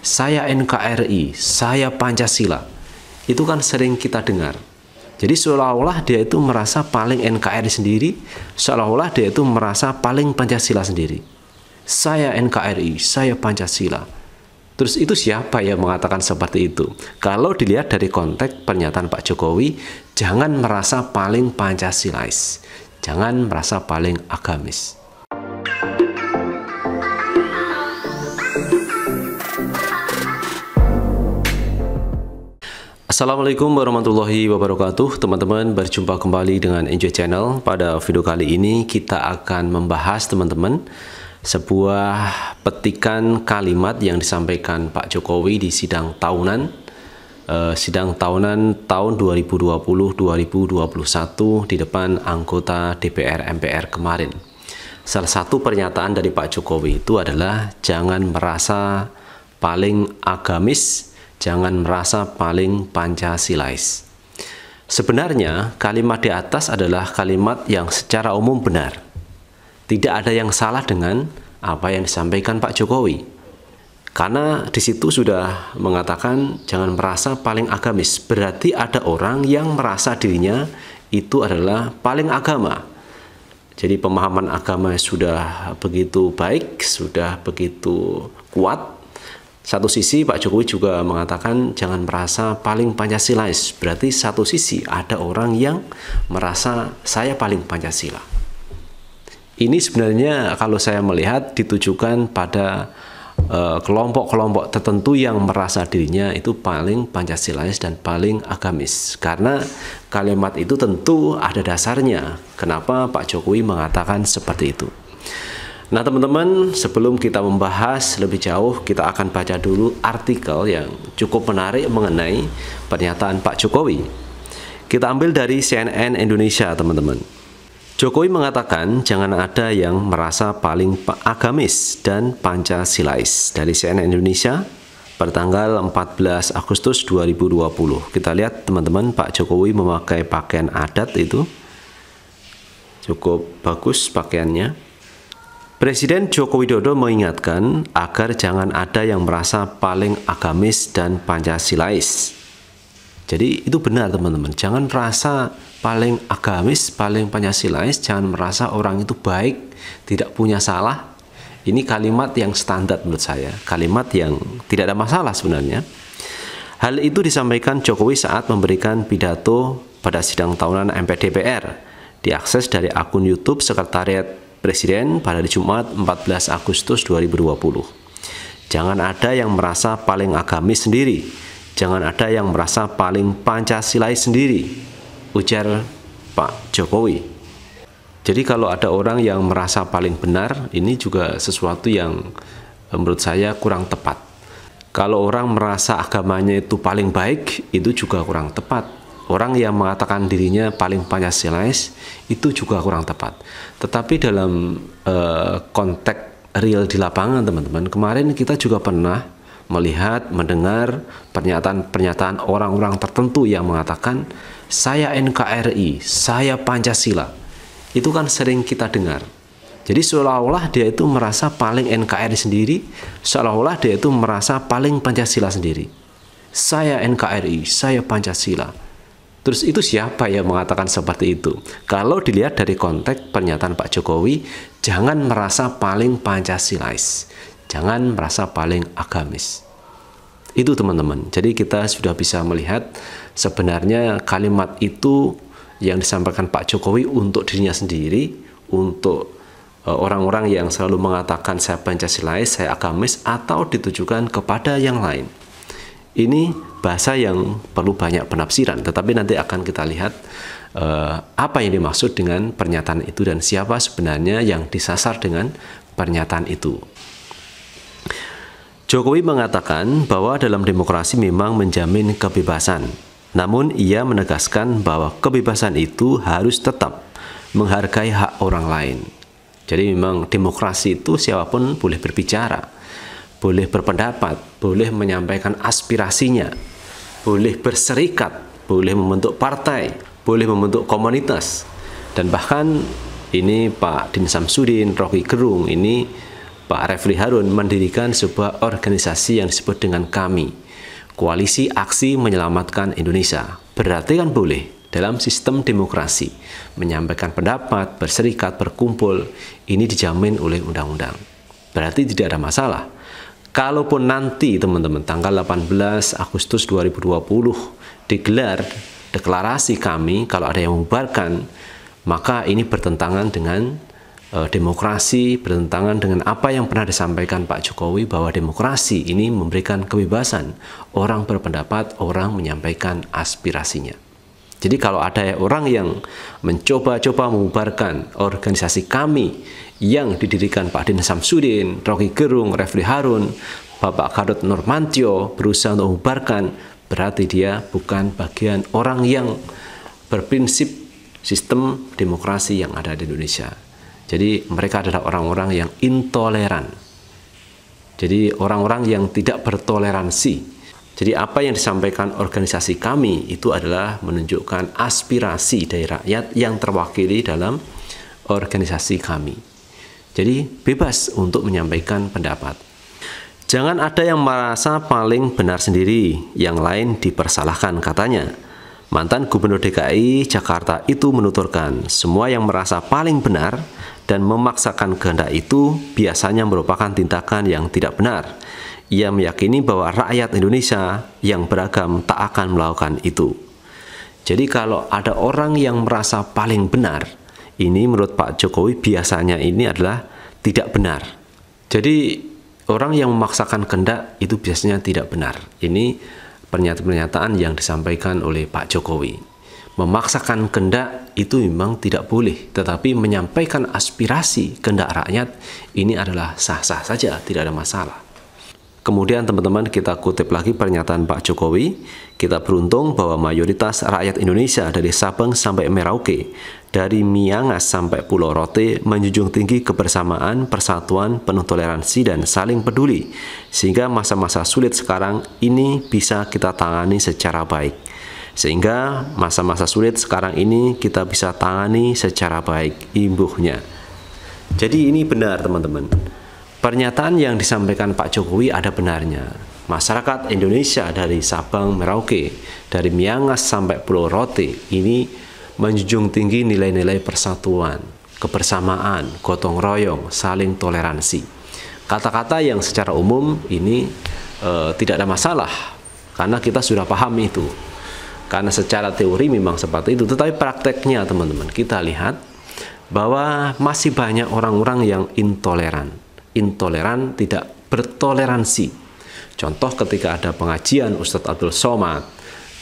saya NKRI, saya Pancasila. Itu kan sering kita dengar. Jadi seolah-olah dia itu merasa paling NKRI sendiri, seolah-olah dia itu merasa paling Pancasila sendiri. Saya NKRI, saya Pancasila. Terus itu siapa yang mengatakan seperti itu? Kalau dilihat dari konteks pernyataan Pak Jokowi, jangan merasa paling Pancasilais, jangan merasa paling agamis. Assalamualaikum warahmatullahi wabarakatuh Teman-teman berjumpa kembali dengan Enjoy Channel Pada video kali ini kita akan membahas teman-teman Sebuah petikan kalimat yang disampaikan Pak Jokowi di sidang tahunan eh, Sidang tahunan tahun 2020-2021 di depan anggota DPR MPR kemarin Salah satu pernyataan dari Pak Jokowi itu adalah Jangan merasa paling agamis jangan merasa paling Pancasilais. Sebenarnya, kalimat di atas adalah kalimat yang secara umum benar. Tidak ada yang salah dengan apa yang disampaikan Pak Jokowi. Karena di situ sudah mengatakan jangan merasa paling agamis. Berarti ada orang yang merasa dirinya itu adalah paling agama. Jadi pemahaman agama sudah begitu baik, sudah begitu kuat, satu sisi Pak Jokowi juga mengatakan jangan merasa paling Pancasilais. Berarti satu sisi ada orang yang merasa saya paling Pancasila. Ini sebenarnya kalau saya melihat ditujukan pada eh, kelompok-kelompok uh, tertentu yang merasa dirinya itu paling Pancasilais dan paling agamis. Karena kalimat itu tentu ada dasarnya. Kenapa Pak Jokowi mengatakan seperti itu? Nah teman-teman, sebelum kita membahas lebih jauh, kita akan baca dulu artikel yang cukup menarik mengenai pernyataan Pak Jokowi. Kita ambil dari CNN Indonesia, teman-teman. Jokowi mengatakan jangan ada yang merasa paling agamis dan Pancasilais dari CNN Indonesia bertanggal 14 Agustus 2020. Kita lihat teman-teman Pak Jokowi memakai pakaian adat itu cukup bagus pakaiannya Presiden Joko Widodo mengingatkan agar jangan ada yang merasa paling agamis dan Pancasilais. Jadi itu benar teman-teman, jangan merasa paling agamis, paling Pancasilais, jangan merasa orang itu baik, tidak punya salah. Ini kalimat yang standar menurut saya, kalimat yang tidak ada masalah sebenarnya. Hal itu disampaikan Jokowi saat memberikan pidato pada sidang tahunan MPDPR, diakses dari akun YouTube Sekretariat Presiden pada Jumat 14 Agustus 2020. Jangan ada yang merasa paling agamis sendiri. Jangan ada yang merasa paling Pancasilais sendiri, ujar Pak Jokowi. Jadi kalau ada orang yang merasa paling benar, ini juga sesuatu yang eh, menurut saya kurang tepat. Kalau orang merasa agamanya itu paling baik, itu juga kurang tepat. Orang yang mengatakan dirinya paling Pancasilais itu juga kurang tepat. Tetapi dalam uh, konteks real di lapangan teman-teman, kemarin kita juga pernah melihat, mendengar pernyataan-pernyataan orang-orang tertentu yang mengatakan saya NKRI, saya Pancasila. Itu kan sering kita dengar. Jadi seolah-olah dia itu merasa paling NKRI sendiri, seolah-olah dia itu merasa paling Pancasila sendiri. Saya NKRI, saya Pancasila. Terus itu siapa yang mengatakan seperti itu? Kalau dilihat dari konteks pernyataan Pak Jokowi, jangan merasa paling Pancasilais. Jangan merasa paling agamis. Itu teman-teman. Jadi kita sudah bisa melihat sebenarnya kalimat itu yang disampaikan Pak Jokowi untuk dirinya sendiri, untuk e, orang-orang yang selalu mengatakan saya Pancasilais, saya agamis atau ditujukan kepada yang lain. Ini bahasa yang perlu banyak penafsiran, tetapi nanti akan kita lihat uh, apa yang dimaksud dengan pernyataan itu dan siapa sebenarnya yang disasar dengan pernyataan itu. Jokowi mengatakan bahwa dalam demokrasi memang menjamin kebebasan, namun ia menegaskan bahwa kebebasan itu harus tetap menghargai hak orang lain. Jadi memang demokrasi itu siapapun boleh berbicara boleh berpendapat, boleh menyampaikan aspirasinya, boleh berserikat, boleh membentuk partai, boleh membentuk komunitas. Dan bahkan ini Pak Din Samsudin, Rocky Gerung, ini Pak Refli Harun mendirikan sebuah organisasi yang disebut dengan kami, Koalisi Aksi Menyelamatkan Indonesia. Berarti kan boleh dalam sistem demokrasi menyampaikan pendapat, berserikat, berkumpul, ini dijamin oleh undang-undang. Berarti tidak ada masalah Kalaupun nanti teman-teman tanggal 18 Agustus 2020 digelar deklarasi kami kalau ada yang membubarkan maka ini bertentangan dengan uh, demokrasi, bertentangan dengan apa yang pernah disampaikan Pak Jokowi bahwa demokrasi ini memberikan kebebasan orang berpendapat, orang menyampaikan aspirasinya. Jadi kalau ada orang yang mencoba-coba membubarkan organisasi kami yang didirikan Pak Din Samsudin, Rocky Gerung, Refli Harun, Bapak Kadut Normantio berusaha untuk membubarkan, berarti dia bukan bagian orang yang berprinsip sistem demokrasi yang ada di Indonesia. Jadi mereka adalah orang-orang yang intoleran. Jadi orang-orang yang tidak bertoleransi jadi apa yang disampaikan organisasi kami itu adalah menunjukkan aspirasi dari rakyat yang terwakili dalam organisasi kami. Jadi bebas untuk menyampaikan pendapat. Jangan ada yang merasa paling benar sendiri, yang lain dipersalahkan katanya. Mantan Gubernur DKI Jakarta itu menuturkan, semua yang merasa paling benar dan memaksakan kehendak itu biasanya merupakan tindakan yang tidak benar ia meyakini bahwa rakyat Indonesia yang beragam tak akan melakukan itu. Jadi kalau ada orang yang merasa paling benar, ini menurut Pak Jokowi biasanya ini adalah tidak benar. Jadi orang yang memaksakan kehendak itu biasanya tidak benar. Ini pernyataan-pernyataan yang disampaikan oleh Pak Jokowi. Memaksakan kehendak itu memang tidak boleh, tetapi menyampaikan aspirasi kehendak rakyat ini adalah sah-sah saja, tidak ada masalah. Kemudian teman-teman kita kutip lagi pernyataan Pak Jokowi, kita beruntung bahwa mayoritas rakyat Indonesia dari Sabang sampai Merauke, dari Miangas sampai Pulau Rote menjunjung tinggi kebersamaan, persatuan, penuh toleransi dan saling peduli. Sehingga masa-masa sulit sekarang ini bisa kita tangani secara baik. Sehingga masa-masa sulit sekarang ini kita bisa tangani secara baik imbuhnya. Jadi ini benar teman-teman Pernyataan yang disampaikan Pak Jokowi ada benarnya. Masyarakat Indonesia dari Sabang, Merauke, dari Miangas sampai Pulau Rote ini menjunjung tinggi nilai-nilai persatuan, kebersamaan, gotong royong, saling toleransi. Kata-kata yang secara umum ini e, tidak ada masalah karena kita sudah paham itu. Karena secara teori memang seperti itu, tetapi prakteknya teman-teman kita lihat bahwa masih banyak orang-orang yang intoleran intoleran, tidak bertoleransi. Contoh ketika ada pengajian Ustadz Abdul Somad,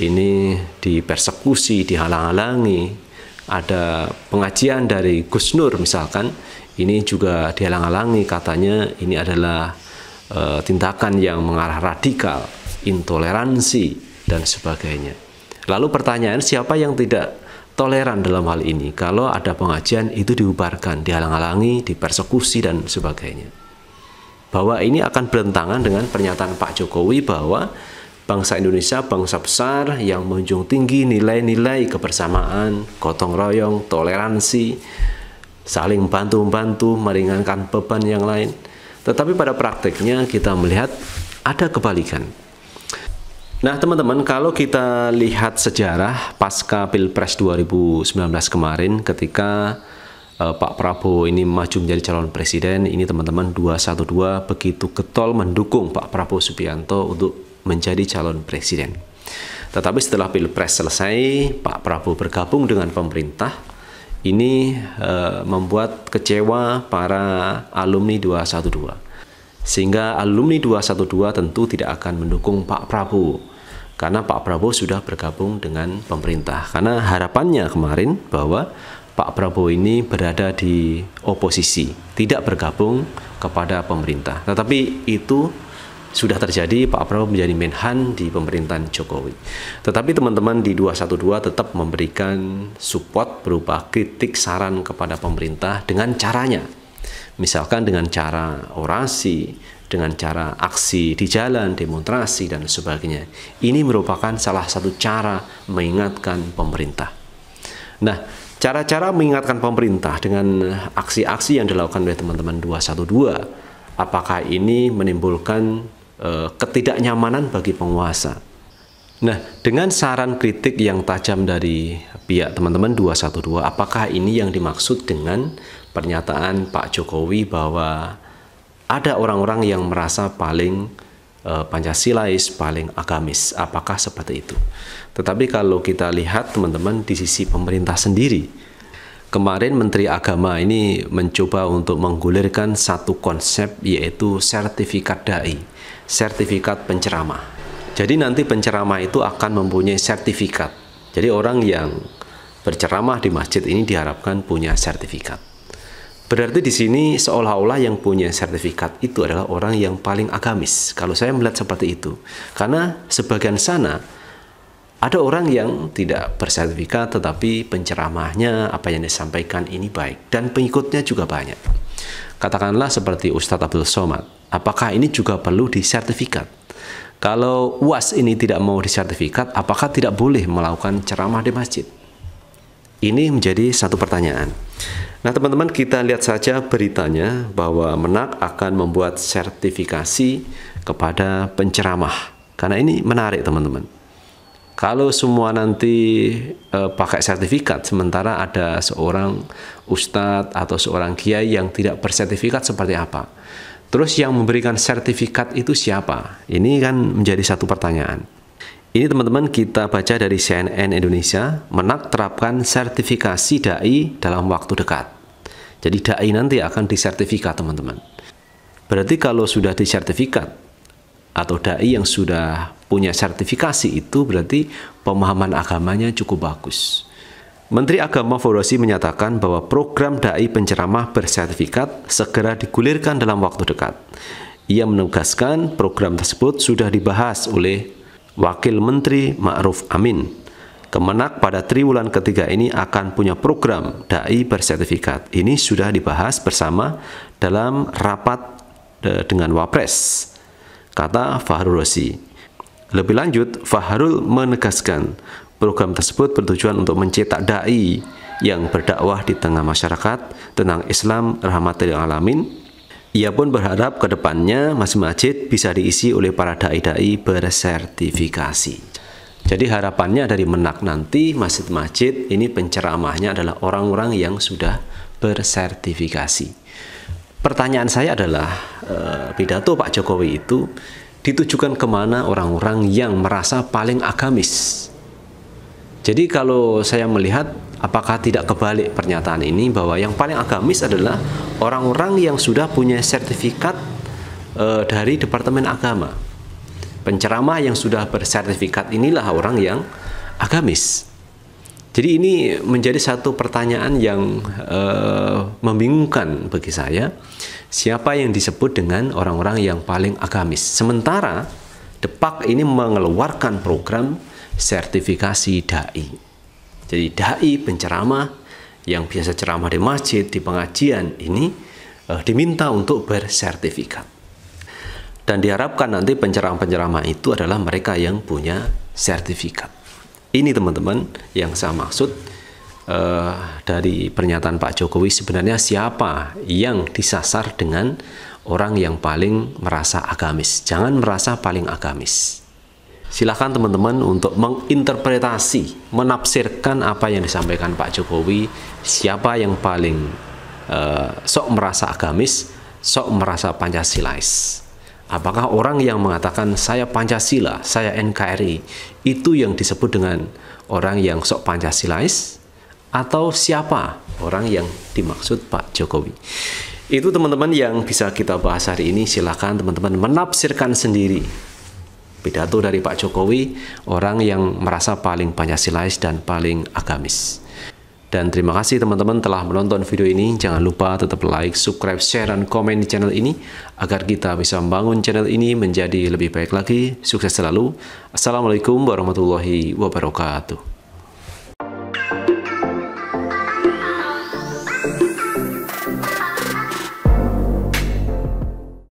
ini dipersekusi, dihalang-halangi, ada pengajian dari Gus Nur misalkan, ini juga dihalang-halangi katanya ini adalah e, tindakan yang mengarah radikal, intoleransi dan sebagainya. Lalu pertanyaan siapa yang tidak toleran dalam hal ini. Kalau ada pengajian itu dibubarkan, dihalang-halangi, dipersekusi dan sebagainya. Bahwa ini akan bertentangan dengan pernyataan Pak Jokowi bahwa bangsa Indonesia bangsa besar yang menjunjung tinggi nilai-nilai kebersamaan, gotong royong, toleransi, saling bantu-bantu meringankan beban yang lain. Tetapi pada prakteknya kita melihat ada kebalikan. Nah, teman-teman, kalau kita lihat sejarah pasca Pilpres 2019 kemarin ketika eh, Pak Prabowo ini maju menjadi calon presiden, ini teman-teman 212 begitu getol mendukung Pak Prabowo Subianto untuk menjadi calon presiden. Tetapi setelah Pilpres selesai, Pak Prabowo bergabung dengan pemerintah. Ini eh, membuat kecewa para alumni 212. Sehingga alumni 212 tentu tidak akan mendukung Pak Prabowo karena Pak Prabowo sudah bergabung dengan pemerintah. Karena harapannya kemarin bahwa Pak Prabowo ini berada di oposisi, tidak bergabung kepada pemerintah. Tetapi itu sudah terjadi Pak Prabowo menjadi menhan di pemerintahan Jokowi. Tetapi teman-teman di 212 tetap memberikan support berupa kritik saran kepada pemerintah dengan caranya Misalkan dengan cara orasi, dengan cara aksi di jalan, demonstrasi, dan sebagainya. Ini merupakan salah satu cara mengingatkan pemerintah. Nah, cara-cara mengingatkan pemerintah dengan aksi-aksi yang dilakukan oleh teman-teman 212, apakah ini menimbulkan uh, ketidaknyamanan bagi penguasa? Nah, dengan saran kritik yang tajam dari pihak teman-teman 212, apakah ini yang dimaksud dengan pernyataan Pak Jokowi bahwa ada orang-orang yang merasa paling uh, Pancasilais, paling agamis? Apakah seperti itu? Tetapi kalau kita lihat teman-teman di sisi pemerintah sendiri, kemarin Menteri Agama ini mencoba untuk menggulirkan satu konsep yaitu sertifikat dai, sertifikat penceramah jadi nanti penceramah itu akan mempunyai sertifikat. Jadi orang yang berceramah di masjid ini diharapkan punya sertifikat. Berarti di sini seolah-olah yang punya sertifikat itu adalah orang yang paling agamis. Kalau saya melihat seperti itu. Karena sebagian sana ada orang yang tidak bersertifikat tetapi penceramahnya apa yang disampaikan ini baik dan pengikutnya juga banyak. Katakanlah seperti Ustadz Abdul Somad, apakah ini juga perlu disertifikat? Kalau UAS ini tidak mau disertifikat, apakah tidak boleh melakukan ceramah di masjid? Ini menjadi satu pertanyaan. Nah, teman-teman, kita lihat saja beritanya bahwa Menak akan membuat sertifikasi kepada penceramah. Karena ini menarik, teman-teman. Kalau semua nanti e, pakai sertifikat, sementara ada seorang ustadz atau seorang kiai yang tidak bersertifikat, seperti apa? Terus yang memberikan sertifikat itu siapa? Ini kan menjadi satu pertanyaan. Ini teman-teman kita baca dari CNN Indonesia, Menak terapkan sertifikasi DAI dalam waktu dekat. Jadi DAI nanti akan disertifikat teman-teman. Berarti kalau sudah disertifikat, atau dai yang sudah punya sertifikasi itu berarti pemahaman agamanya cukup bagus. Menteri Agama Fauzi menyatakan bahwa program dai penceramah bersertifikat segera digulirkan dalam waktu dekat. Ia menegaskan program tersebut sudah dibahas oleh Wakil Menteri Ma'ruf Amin. Kemenak pada triwulan ketiga ini akan punya program dai bersertifikat. Ini sudah dibahas bersama dalam rapat eh, dengan Wapres, kata Fahrul Rosi. Lebih lanjut, Fahrul menegaskan Program tersebut bertujuan untuk mencetak dai yang berdakwah di tengah masyarakat tentang Islam rahmatil alamin. Ia pun berharap ke depannya masjid-masjid bisa diisi oleh para dai-dai bersertifikasi. Jadi harapannya dari menak nanti masjid-masjid ini penceramahnya adalah orang-orang yang sudah bersertifikasi. Pertanyaan saya adalah eh, pidato Pak Jokowi itu ditujukan kemana orang-orang yang merasa paling agamis jadi kalau saya melihat apakah tidak kebalik pernyataan ini bahwa yang paling agamis adalah orang-orang yang sudah punya sertifikat e, dari Departemen Agama. Penceramah yang sudah bersertifikat inilah orang yang agamis. Jadi ini menjadi satu pertanyaan yang e, membingungkan bagi saya. Siapa yang disebut dengan orang-orang yang paling agamis? Sementara Depak ini mengeluarkan program sertifikasi dai. Jadi dai penceramah yang biasa ceramah di masjid, di pengajian ini eh, diminta untuk bersertifikat. Dan diharapkan nanti penceramah-penceramah itu adalah mereka yang punya sertifikat. Ini teman-teman yang saya maksud eh, dari pernyataan Pak Jokowi sebenarnya siapa yang disasar dengan orang yang paling merasa agamis. Jangan merasa paling agamis silahkan teman-teman untuk menginterpretasi, menafsirkan apa yang disampaikan Pak Jokowi, siapa yang paling uh, sok merasa agamis, sok merasa Pancasilais. Apakah orang yang mengatakan saya Pancasila, saya NKRI, itu yang disebut dengan orang yang sok Pancasilais? Atau siapa orang yang dimaksud Pak Jokowi? Itu teman-teman yang bisa kita bahas hari ini, silahkan teman-teman menafsirkan sendiri pidato dari Pak Jokowi orang yang merasa paling Pancasilais dan paling agamis. Dan terima kasih teman-teman telah menonton video ini. Jangan lupa tetap like, subscribe, share, dan komen di channel ini agar kita bisa membangun channel ini menjadi lebih baik lagi. Sukses selalu. Assalamualaikum warahmatullahi wabarakatuh.